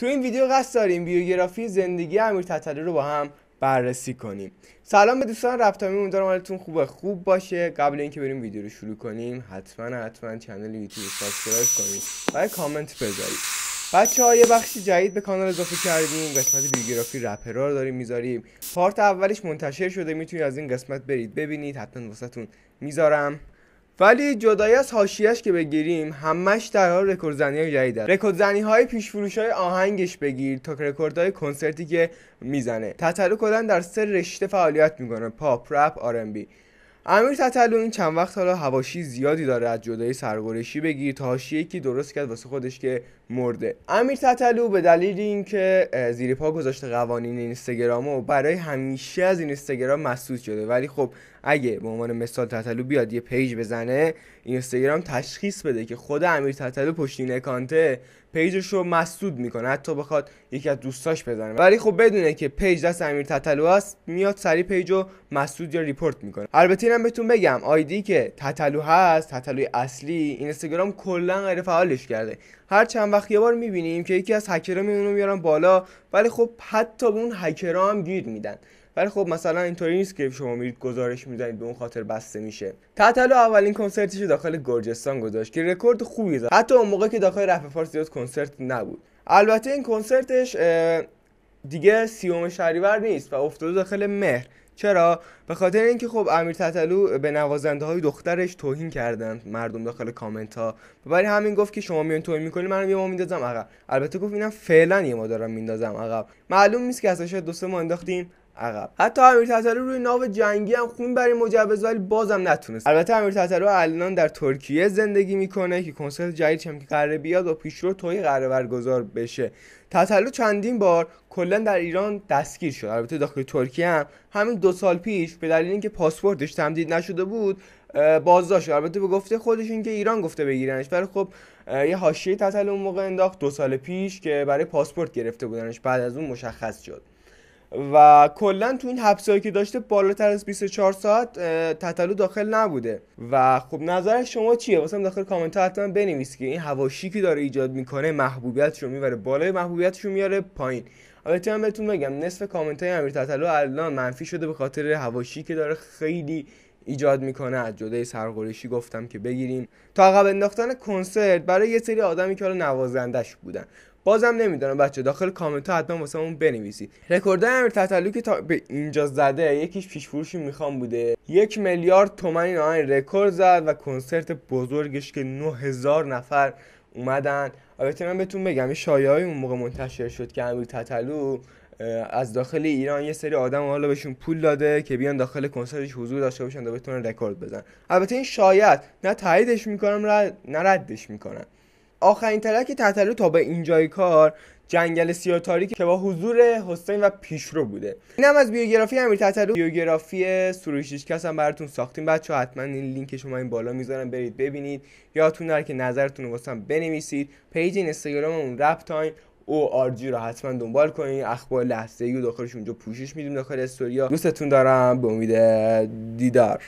تو این ویدیو قصد داریم بیوگرافی زندگی امیر تتلو رو با هم بررسی کنیم سلام به دوستان رفتامی امیدوارم حالتون خوبه خوب باشه قبل اینکه بریم ویدیو رو شروع کنیم حتما حتما کانال یوتیوب سابسکرایب کنید و کامنت بذارید بچه ها یه بخش جدید به کانال اضافه کردیم قسمت بیوگرافی رپرا رو داریم میذاریم پارت اولش منتشر شده میتونید از این قسمت برید ببینید حتما واسهتون میذارم ولی جدای از حاشیهش که بگیریم همش در حال های جدید است رکوردزنی های پیش فروش های آهنگش بگیر تا های کنسرتی که میزنه تطلو کلا در سه رشته فعالیت میکنه پاپ رپ آر بی امیر این چند وقت حالا هواشی زیادی داره از جدای سرگرشی بگیر تا حاشیه‌ای که درست کرد واسه خودش که مرده امیر تتلو به دلیل اینکه زیر پا گذاشته قوانین اینستاگرام و برای همیشه از اینستاگرام مسدود شده ولی خب اگه به عنوان مثال تتلو بیاد یه پیج بزنه اینستاگرام تشخیص بده که خود امیر تتلو پشت این اکانته پیجش رو مسدود میکنه حتی بخواد یکی از دوستاش بزنه ولی خب بدونه که پیج دست امیر تتلو است میاد سری پیج رو مسدود یا ریپورت میکنه البته اینم بهتون بگم آیدی که تتلو هست تتلوی اصلی اینستاگرام کلا غیر فعالش کرده هر چند وقت یه بار میبینیم که یکی از هکرها میونه میارن بالا ولی خب حتی به اون هکرها هم گیر میدن ولی خب مثلا اینطوری نیست که شما میرید گزارش میدنید به اون خاطر بسته میشه تتلو اولین کنسرتش داخل گرجستان گذاشت که رکورد خوبی زد حتی اون موقع که داخل رفه فارس زیاد کنسرت نبود البته این کنسرتش دیگه سیوم شهریور نیست و افتاده داخل مهر چرا به خاطر اینکه خب امیر تتلو به نوازنده های دخترش توهین کردن مردم داخل کامنت ها برای همین گفت که شما میون توهین میکنی منم یه ما میندازم عقب البته گفت اینم فعلا یه ما دارم میندازم عقب معلوم نیست که اساسا دو ما انداختیم عقب حتی امیر تتلو روی ناو جنگی هم خون برای مجوز ولی بازم نتونست البته امیر تتلو الان در ترکیه زندگی میکنه که کنسرت جدیدش هم که قراره بیاد و پیشرو توی قراره برگزار بشه تتلو چندین بار کلا در ایران دستگیر شد البته داخل ترکیه هم همین دو سال پیش به دلیل اینکه پاسپورتش تمدید نشده بود بازداشت شد البته به گفته خودش اینکه ایران گفته بگیرنش ولی خب یه حاشیه تتلو موقع انداخت دو سال پیش که برای پاسپورت گرفته بودنش بعد از اون مشخص شد و کلا تو این حبسایی که داشته بالاتر از 24 ساعت تطلو داخل نبوده و خب نظر شما چیه واسم داخل کامنت ها حتما بنویس که این هواشی که داره ایجاد میکنه محبوبیتش رو میبره بالای محبوبیتش رو میاره پایین البته من بهتون بگم نصف کامنت های امیر تطلو الان منفی شده به خاطر هواشی که داره خیلی ایجاد میکنه از جدای سرخوریشی گفتم که بگیریم تا عقب انداختن کنسرت برای یه سری آدمی که حالا نوازندش بودن بازم نمیدونم بچه داخل کامنت ها حتما واسه اون بنویسید رکورد امیر تتلو که تا به اینجا زده یکیش پیش فروشی میخوام بوده یک میلیارد تومن این رکورد زد و کنسرت بزرگش که 9000 نفر اومدن البته من بهتون بگم این شایعه اون موقع منتشر شد که امیر تتلو از داخل ایران یه سری آدم حالا بهشون پول داده که بیان داخل کنسرتش حضور داشته باشن تا بتونن رکورد بزنن البته این شاید نه تاییدش میکنم نه ردش میکنم آخرین ترک تطلو تا به اینجای کار جنگل سیاه که با حضور حسین و پیشرو بوده اینم از بیوگرافی امیر تطلو بیوگرافی سروشیش کس هم براتون ساختیم بچه حتما این لینک شما این بالا میذارم برید ببینید یادتون نره که نظرتون رو بنویسید پیج اینستاگراممون رپ تایم او آر جی رو حتما دنبال کنین اخبار لحظه‌ای و داخلش اونجا پوشش میدیم داخل استوریا دوستتون دارم به امید دیدار